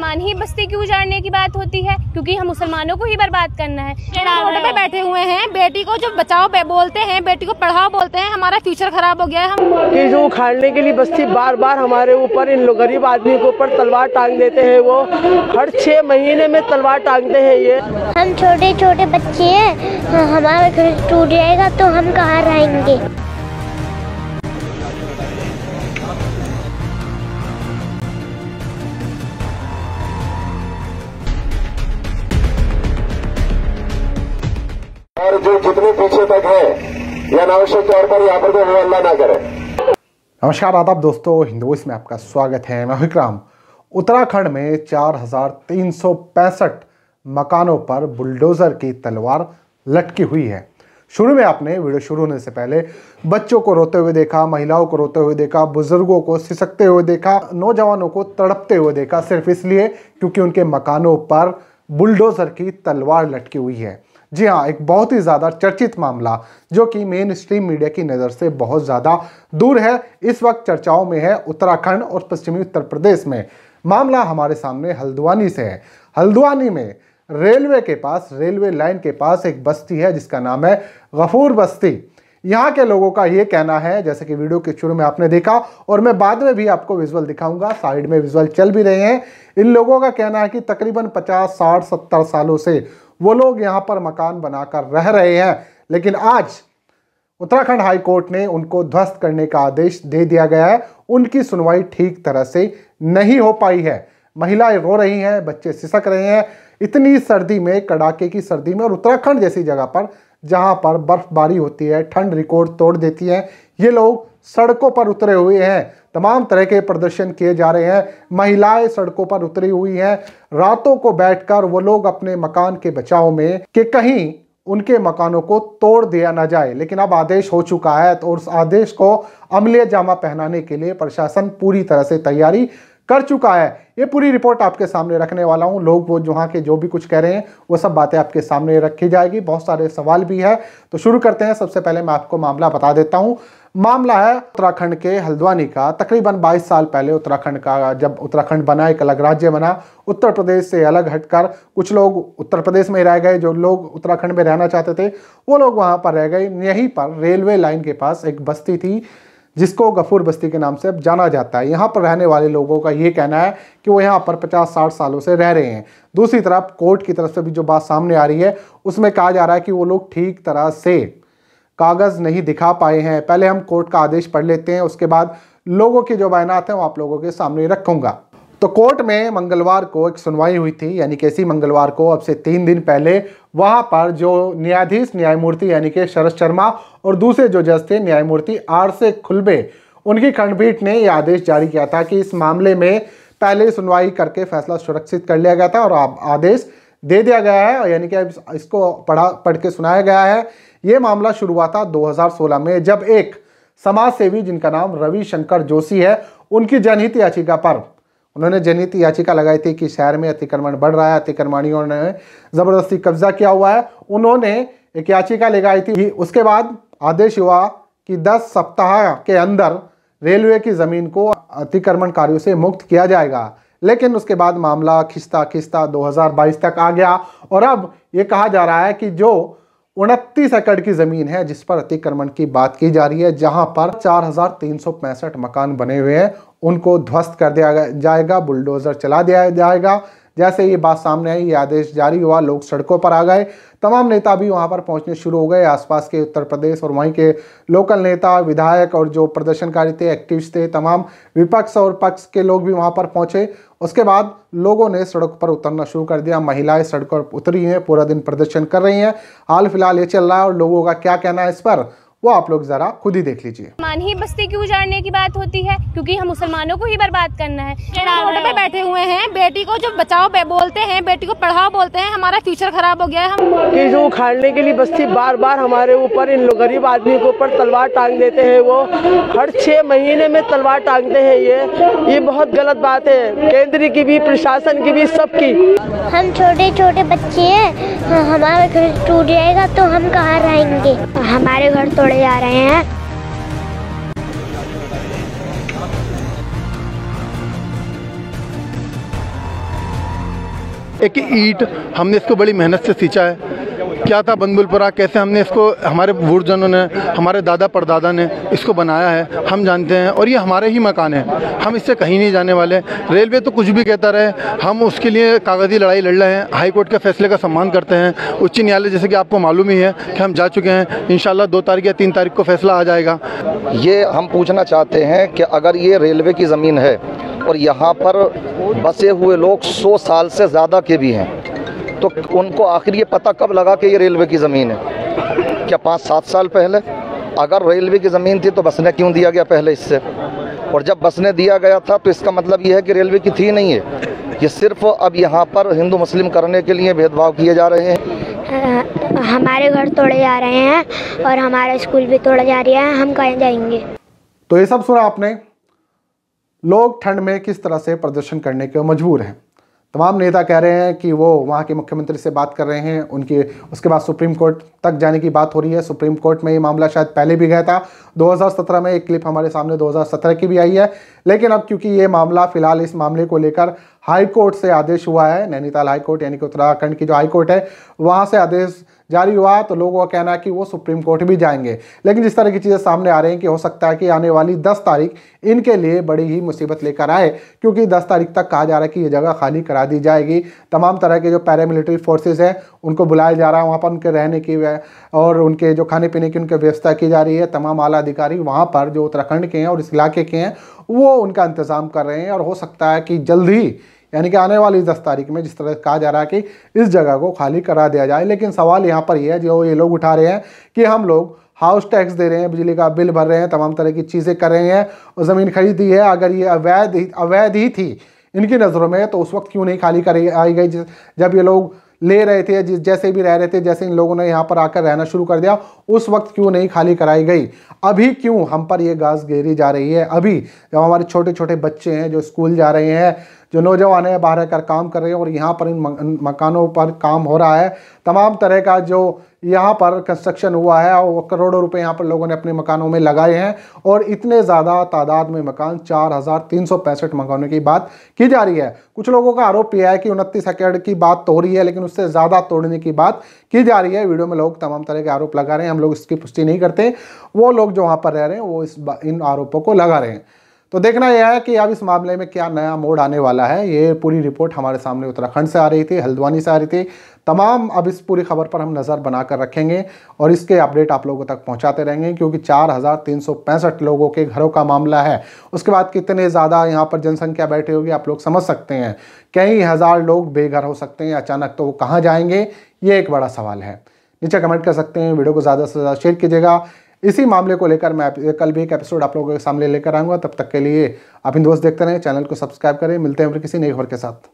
मुसलमान ही बस्ती की उजाड़ने की बात होती है क्योंकि हम मुसलमानों को ही बर्बाद करना है रोड पे बैठे हुए हैं बेटी को जो बचाओ बोलते हैं बेटी को पढ़ाओ बोलते हैं हमारा फ्यूचर खराब हो गया है हम ये जो उखाड़ने के लिए बस्ती बार बार हमारे ऊपर इन गरीब आदमी के ऊपर तलवार टांग देते हैं वो हर छह महीने में तलवार टांगते हैं ये हम छोटे छोटे बच्चे हैं हाँ, हमारा घर टूट जाएगा तो हम कहाँ रहेंगे जो जितने पीछे तक है या अनावश्यक तौर पर यहाँ पर कोई हल्ला ना करे नमस्कार आदाब दोस्तों हिंदू में आपका स्वागत है मैं विक्राम उत्तराखंड में चार मकानों पर बुलडोज़र की तलवार लटकी हुई है शुरू में आपने वीडियो शुरू होने से पहले बच्चों को रोते हुए देखा महिलाओं को रोते हुए देखा बुजुर्गों को सिसकते हुए देखा नौजवानों को तड़पते हुए देखा सिर्फ इसलिए क्योंकि उनके मकानों पर बुलडोज़र की तलवार लटकी हुई है जी हाँ एक बहुत ही ज़्यादा चर्चित मामला जो कि मेन स्ट्रीम मीडिया की नज़र से बहुत ज़्यादा दूर है इस वक्त चर्चाओं में है उत्तराखंड और पश्चिमी उत्तर प्रदेश में मामला हमारे सामने हल्द्वानी से है हल्द्वानी में रेलवे के पास रेलवे लाइन के पास एक बस्ती है जिसका नाम है गफूर बस्ती यहाँ के लोगों का ये कहना है जैसे कि वीडियो के शुरू में आपने देखा और मैं बाद में भी आपको विजुअल दिखाऊंगा साइड में विजुअल चल भी रहे हैं इन लोगों का कहना है कि तकरीबन 50, 60, 70 सालों से वो लोग यहाँ पर मकान बनाकर रह रहे हैं लेकिन आज उत्तराखंड हाई कोर्ट ने उनको ध्वस्त करने का आदेश दे दिया गया है उनकी सुनवाई ठीक तरह से नहीं हो पाई है महिलाएं रो रही हैं बच्चे सिसक रहे हैं इतनी सर्दी में कड़ाके की सर्दी में और उत्तराखंड जैसी जगह पर जहाँ पर बर्फबारी होती है ठंड रिकॉर्ड तोड़ देती है ये लोग सड़कों पर उतरे हुए हैं तमाम तरह के प्रदर्शन किए जा रहे हैं महिलाएं सड़कों पर उतरी हुई हैं रातों को बैठकर वो लोग अपने मकान के बचाव में कि कहीं उनके मकानों को तोड़ दिया ना जाए लेकिन अब आदेश हो चुका है तो उस आदेश को अमले जामा पहनाने के लिए प्रशासन पूरी तरह से तैयारी कर चुका है ये पूरी रिपोर्ट आपके सामने रखने वाला हूँ लोग वो जहाँ के जो भी कुछ कह रहे हैं वो सब बातें आपके सामने रखी जाएगी बहुत सारे सवाल भी है तो शुरू करते हैं सबसे पहले मैं आपको मामला बता देता हूँ मामला है उत्तराखंड के हल्द्वानी का तकरीबन 22 साल पहले उत्तराखंड का जब उत्तराखंड बना एक अलग राज्य बना उत्तर प्रदेश से अलग हटकर कुछ लोग उत्तर प्रदेश में रह गए जो लोग उत्तराखंड में रहना चाहते थे वो लोग वहाँ पर रह गए यहीं पर रेलवे लाइन के पास एक बस्ती थी जिसको गफूर बस्ती के नाम से अब जाना जाता है यहाँ पर रहने वाले लोगों का ये कहना है कि वो यहाँ पर 50-60 सालों से रह रहे हैं दूसरी तरफ कोर्ट की तरफ से भी जो बात सामने आ रही है उसमें कहा जा रहा है कि वो लोग ठीक तरह से कागज़ नहीं दिखा पाए हैं पहले हम कोर्ट का आदेश पढ़ लेते हैं उसके बाद लोगों के जो बयानात हैं वो आप लोगों के सामने रखूँगा तो कोर्ट में मंगलवार को एक सुनवाई हुई थी यानी कि इसी मंगलवार को अब से तीन दिन पहले वहाँ पर जो न्यायाधीश न्यायमूर्ति यानी कि शरद शर्मा और दूसरे जो जज थे न्यायमूर्ति आर से खुलबे उनकी खंडपीठ ने यह आदेश जारी किया था कि इस मामले में पहले सुनवाई करके फैसला सुरक्षित कर लिया गया था और आदेश दे दिया गया है यानी कि इसको पढ़ा पढ़ के सुनाया गया है ये मामला शुरू हुआ था 2016 में जब एक समाज सेवी जिनका नाम रविशंकर जोशी है उनकी जनहित याचिका पर उन्होंने जनहित याचिका लगाई थी कि शहर में अतिक्रमण बढ़ रहा है अतिक्रमणियों ने ज़बरदस्ती कब्जा किया हुआ है उन्होंने एक याचिका लगाई थी उसके बाद आदेश हुआ कि 10 सप्ताह के अंदर रेलवे की ज़मीन को अतिक्रमण कार्यो से मुक्त किया जाएगा लेकिन उसके बाद मामला खिस्ता खिस्ता 2022 तक आ गया और अब ये कहा जा रहा है कि जो उनतीस एकड़ की ज़मीन है जिस पर अतिक्रमण की बात की जा रही है जहां पर चार मकान बने हुए हैं उनको ध्वस्त कर दिया जाएगा बुलडोज़र चला दिया जाएगा जैसे ये बात सामने आई ये आदेश जारी हुआ लोग सड़कों पर आ गए तमाम नेता भी वहाँ पर पहुँचने शुरू हो गए आसपास के उत्तर प्रदेश और वहीं के लोकल नेता विधायक और जो प्रदर्शनकारी थे एक्टिविस्ट थे तमाम विपक्ष और पक्ष के लोग भी वहाँ पर पहुँचे उसके बाद लोगों ने सड़क पर उतरना शुरू कर दिया महिलाएं सड़क पर उतरी हैं पूरा दिन प्रदर्शन कर रही हैं हाल फिलहाल ये चल रहा है और लोगों का क्या कहना है इस पर वो आप लोग ज़रा खुद ही देख लीजिए मान ही बस्ती की उजाड़ने की बात होती है क्योंकि हम मुसलमानों को ही बर्बाद करना है रोड पे बैठे हुए हैं बेटी को जो बचाओ बोलते हैं बेटी को पढ़ाओ बोलते हैं हमारा फ्यूचर खराब हो गया है हम कि जो उखाड़ने के लिए बस्ती बार बार हमारे ऊपर इन गरीब आदमी के ऊपर तलवार टांग देते हैं वो हर छह महीने में तलवार टांगते हैं ये ये बहुत गलत बात है केंद्र की भी प्रशासन की भी सबकी हम छोटे छोटे बच्चे है हाँ, हमारा घर टूट जाएगा तो हम कहाँ रहेंगे हमारे घर तो छोड़े जा रहे हैं एक ईट हमने इसको बड़ी मेहनत से सींचा है क्या था बंदुलपुरा कैसे हमने इसको हमारे बुरजनों ने हमारे दादा परदादा ने इसको बनाया है हम जानते हैं और ये हमारे ही मकान है हम इससे कहीं नहीं जाने वाले रेलवे तो कुछ भी कहता रहे हम उसके लिए कागज़ी लड़ाई लड़ रहे हैं हाईकोर्ट के फैसले का सम्मान करते हैं उच्च न्यायालय जैसे कि आपको मालूम ही है कि हम जा चुके हैं इन दो तारीख या तीन तारीख को फैसला आ जाएगा ये हम पूछना चाहते हैं कि अगर ये रेलवे की ज़मीन है और यहाँ पर बसे हुए लोग सौ साल से ज़्यादा के भी हैं तो उनको आखिर ये पता कब लगा कि ये रेलवे की ज़मीन है क्या पाँच सात साल पहले अगर रेलवे की ज़मीन थी तो बसने क्यों दिया गया पहले इससे और जब बसने दिया गया था तो इसका मतलब ये है कि रेलवे की थी नहीं है ये सिर्फ अब यहाँ पर हिंदू मुस्लिम करने के लिए भेदभाव किए जा रहे हैं हमारे घर तोड़े जा रहे हैं और हमारा स्कूल भी तोड़ा जा रहा है हम कहीं जाएंगे तो ये सब सुना आपने लोग ठंड में किस तरह से प्रदर्शन करने के मजबूर हैं तमाम नेता कह रहे हैं कि वो वहाँ के मुख्यमंत्री से बात कर रहे हैं उनकी उसके बाद सुप्रीम कोर्ट तक जाने की बात हो रही है सुप्रीम कोर्ट में ये मामला शायद पहले भी गया था 2017 में एक क्लिप हमारे सामने 2017 की भी आई है लेकिन अब क्योंकि ये मामला फिलहाल इस मामले को लेकर हाई कोर्ट से आदेश हुआ है नैनीताल हाई कोर्ट यानी कि उत्तराखंड की जो हाई कोर्ट है वहाँ से आदेश जारी हुआ तो लोगों का कहना है कि वो सुप्रीम कोर्ट भी जाएंगे लेकिन जिस तरह की चीज़ें सामने आ रही हैं कि हो सकता है कि आने वाली दस तारीख इनके लिए बड़ी ही मुसीबत लेकर आए क्योंकि दस तारीख तक कहा जा रहा है कि ये जगह खाली करा दी जाएगी तमाम तरह के जो पैरामिलिट्री फोर्सेज हैं उनको बुलाया जा रहा है वहाँ पर उनके रहने की और उनके जो खाने पीने की उनकी व्यवस्था की जा रही है तमाम आला अधिकारी वहाँ पर जो उत्तराखंड के हैं और इस इलाके के हैं वो उनका इंतज़ाम कर रहे हैं और हो सकता है कि जल्द ही यानी कि आने वाली दस तारीख में जिस तरह कहा जा रहा है कि इस जगह को खाली करा दिया जाए लेकिन सवाल यहाँ पर यह है जो ये लोग उठा रहे हैं कि हम लोग हाउस टैक्स दे रहे हैं बिजली का बिल भर रहे हैं तमाम तरह की चीज़ें कर रहे हैं और ज़मीन खरीदी है अगर ये अवैध अवैध ही थी इनकी नज़रों में तो उस वक्त क्यों नहीं खाली कराई गई जब ये लोग ले रहे थे जैसे भी रह रहे थे जैसे इन लोगों ने यहाँ पर आकर रहना शुरू कर दिया उस वक्त क्यों नहीं खाली कराई गई अभी क्यों हम पर ये गाज घेरी जा रही है अभी जब हमारे छोटे छोटे बच्चे हैं जो स्कूल जा रहे हैं जो नौजवान हैं बाहर रहकर काम कर रहे हैं और यहाँ पर इन मकानों पर काम हो रहा है तमाम तरह का जो यहाँ पर कंस्ट्रक्शन हुआ है और करोड़ों रुपए यहाँ पर लोगों ने अपने मकानों में लगाए हैं और इतने ज़्यादा तादाद में मकान चार हजार तीन सौ पैंसठ मकानों की बात की जा रही है कुछ लोगों का आरोप यह है कि उनतीस एकड़ की बात तो हो रही है लेकिन उससे ज़्यादा तोड़ने की बात की जा रही है वीडियो में लोग तमाम तरह के आरोप लगा रहे हैं हम लोग इसकी पुष्टि नहीं करते वो लोग जो वहाँ पर रह रहे हैं वो इस इन आरोपों को लगा रहे हैं तो देखना यह है कि अब इस मामले में क्या नया मोड़ आने वाला है ये पूरी रिपोर्ट हमारे सामने उत्तराखंड से आ रही थी हल्द्वानी से आ रही थी तमाम अब इस पूरी खबर पर हम नज़र बनाकर रखेंगे और इसके अपडेट आप लोगों तक पहुंचाते रहेंगे क्योंकि चार लोगों के घरों का मामला है उसके बाद कितने ज़्यादा यहाँ पर जनसंख्या बैठी होगी आप लोग समझ सकते हैं कई हज़ार लोग बेघर हो सकते हैं अचानक तो वो कहाँ जाएंगे ये एक बड़ा सवाल है नीचे कमेंट कर सकते हैं वीडियो को ज़्यादा से ज़्यादा शेयर कीजिएगा इसी मामले को लेकर मैं कल भी एक एपिसोड आप लोगों के सामने लेकर आऊँगा तब तक के लिए आप इन दोस्त देखते रहें चैनल को सब्सक्राइब करें मिलते हैं फिर किसी नई खबर के साथ